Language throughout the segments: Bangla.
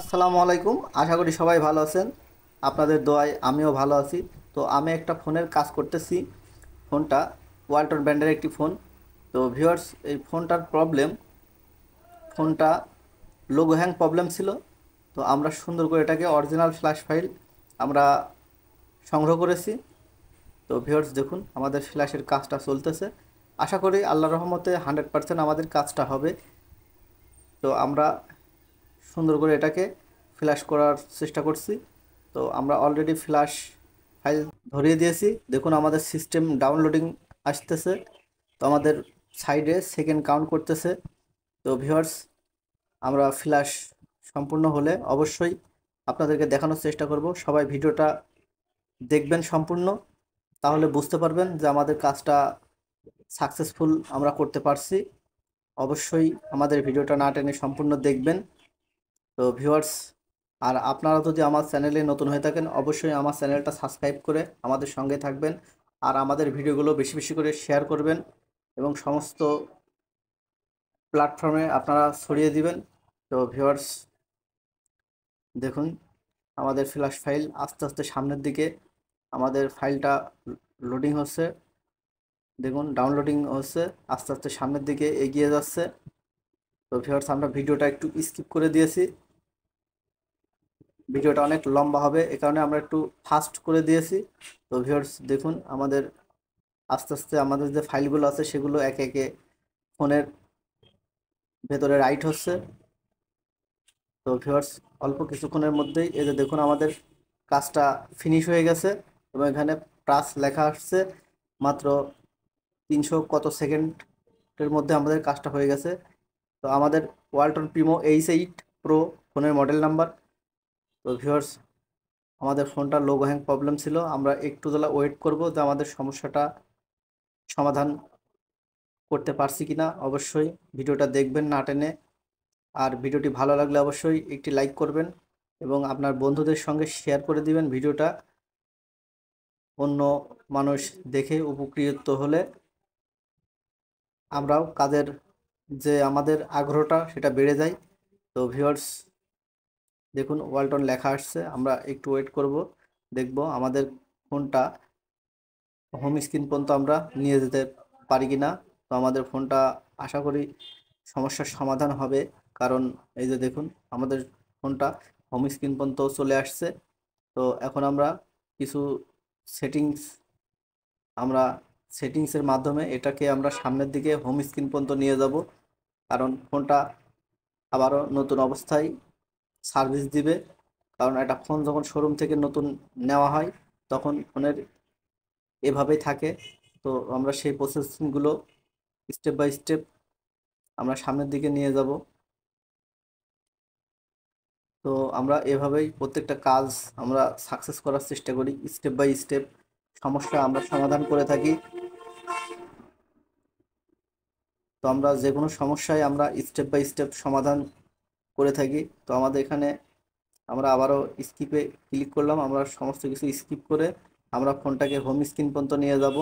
আসসালামু আলাইকুম আশা করি সবাই ভালো আছেন আপনাদের দোয়ায় আমিও ভালো আছি তো আমি একটা ফোনের কাজ করতেছি ফোনটা ওয়াল্টন ব্র্যান্ডের একটি ফোন তো ভিউয়ার্স এই ফোনটার প্রবলেম ফোনটা লোগো হ্যাং প্রবলেম ছিল তো আমরা সুন্দর করে এটাকে অরিজিনাল ফ্ল্যাশ ফাইল আমরা সংগ্রহ করেছি তো ভিউয়ার্স দেখুন আমাদের ফ্ল্যাশের কাজটা চলতেছে আশা করি আল্লাহ রহমতে হান্ড্রেড পারসেন্ট আমাদের কাজটা হবে তো আমরা সুন্দর করে এটাকে ফ্ল্যাশ করার চেষ্টা করছি তো আমরা অলরেডি ফ্ল্যাশ ফাইল ধরিয়ে দিয়েছি দেখুন আমাদের সিস্টেম ডাউনলোডিং আসতেছে তো আমাদের সাইডে সেকেন্ড কাউন্ট করতেছে তো ভিউয়ার্স আমরা ফ্ল্যাশ সম্পূর্ণ হলে অবশ্যই আপনাদেরকে দেখানোর চেষ্টা করব সবাই ভিডিওটা দেখবেন সম্পূর্ণ তাহলে বুঝতে পারবেন যে আমাদের কাজটা সাকসেসফুল আমরা করতে পারছি অবশ্যই আমাদের ভিডিওটা না টেনে সম্পূর্ণ দেখবেন তো ভিউয়ার্স আর আপনারা যদি আমার চ্যানেলে নতুন হয়ে থাকেন অবশ্যই আমার চ্যানেলটা সাবস্ক্রাইব করে আমাদের সঙ্গে থাকবেন আর আমাদের ভিডিওগুলো বেশি বেশি করে শেয়ার করবেন এবং সমস্ত প্ল্যাটফর্মে আপনারা ছড়িয়ে দিবেন তো ভিউয়ার্স দেখুন আমাদের ফ্ল্যাশ ফাইল আস্তে আস্তে সামনের দিকে আমাদের ফাইলটা লোডিং হচ্ছে দেখুন ডাউনলোডিং হচ্ছে আস্তে আস্তে সামনের দিকে এগিয়ে যাচ্ছে তো ভিউয়ার্স আমরা ভিডিওটা একটু স্কিপ করে দিয়েছি ভিডিওটা অনেক লম্বা হবে এ কারণে আমরা একটু ফাস্ট করে দিয়েছি তো ভিউয়ার্স দেখুন আমাদের আস্তে আস্তে আমাদের যে ফাইলগুলো আছে সেগুলো একে একে ফোনের ভেতরে রাইট হচ্ছে তো ভিউয়ার্স অল্প কিছুক্ষণের মধ্যেই এই যে দেখুন আমাদের কাজটা ফিনিশ হয়ে গেছে এবং এখানে প্রাস লেখা আসছে মাত্র তিনশো কত সেকেন্ডের মধ্যে আমাদের কাজটা হয়ে গেছে তো আমাদের Walton Primo H eight pro ফোনের মডেল নাম্বার তো ভিউয়ার্স আমাদের ফোনটা লোগো হ্যাং প্রবলেম ছিল আমরা একটু তোলা ওয়েট করব যে আমাদের সমস্যাটা সমাধান করতে পারছি কি না অবশ্যই ভিডিওটা দেখবেন না টেনে আর ভিডিওটি ভালো লাগলে অবশ্যই একটি লাইক করবেন এবং আপনার বন্ধুদের সঙ্গে শেয়ার করে দিবেন ভিডিওটা অন্য মানুষ দেখে উপকৃত হলে আমরাও কাদের যে আমাদের আগ্রহটা সেটা বেড়ে যায় তো ভিউয়ার্স দেখুন ওয়ালটন লেখা আসছে আমরা একটু ওয়েট করব দেখব আমাদের ফোনটা হোম স্ক্রিন পর্যন্ত আমরা নিয়ে যেতে পারি কি না তো আমাদের ফোনটা আশা করি সমস্যার সমাধান হবে কারণ এই যে দেখুন আমাদের ফোনটা হোম স্ক্রিন পর্যন্ত চলে আসছে তো এখন আমরা কিছু সেটিংস আমরা সেটিংসের মাধ্যমে এটাকে আমরা সামনের দিকে হোম স্ক্রিন পর্যন্ত নিয়ে যাব কারণ ফোনটা আবারও নতুন অবস্থায় সার্ভিস দিবে কারণ একটা ফোন যখন শোরুম থেকে নতুন নেওয়া হয় তখন ফোনের এভাবেই থাকে তো আমরা সেই প্রসেসগুলো স্টেপ বাই স্টেপ আমরা সামনের দিকে নিয়ে যাব তো আমরা এভাবেই প্রত্যেকটা কাজ আমরা সাকসেস করার চেষ্টা করি স্টেপ বাই স্টেপ সমস্যা আমরা সমাধান করে থাকি তো আমরা যে কোনো সমস্যায় আমরা স্টেপ বাই স্টেপ সমাধান করে থাকি তো আমাদের এখানে আমরা আবারও স্কিপে ক্লিক করলাম আমরা সমস্ত কিছু স্কিপ করে আমরা ফোনটাকে হোম স্ক্রিন পর্যন্ত নিয়ে যাব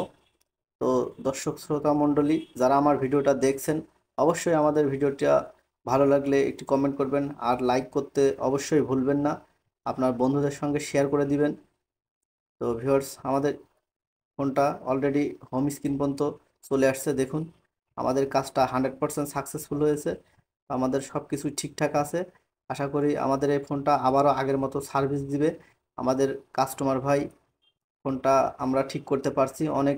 তো দর্শক শ্রোতা মণ্ডলী যারা আমার ভিডিওটা দেখছেন অবশ্যই আমাদের ভিডিওটা ভালো লাগলে একটি কমেন্ট করবেন আর লাইক করতে অবশ্যই ভুলবেন না আপনার বন্ধুদের সঙ্গে শেয়ার করে দিবেন তো ভিউয়ার্স আমাদের ফোনটা অলরেডি হোম স্ক্রিন পর্যন্ত চলে আসছে দেখুন আমাদের কাজটা হান্ড্রেড পারসেন্ট সাকসেসফুল হয়েছে আমাদের সব কিছুই ঠিকঠাক আছে আশা করি আমাদের এই ফোনটা আবারও আগের মতো সার্ভিস দিবে আমাদের কাস্টমার ভাই ফোনটা আমরা ঠিক করতে পারছি অনেক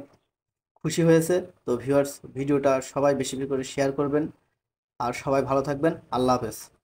খুশি হয়েছে তো ভিউয়ার্স ভিডিওটা সবাই বেশি করে শেয়ার করবেন আর সবাই ভালো থাকবেন আল্লাহ হাফেজ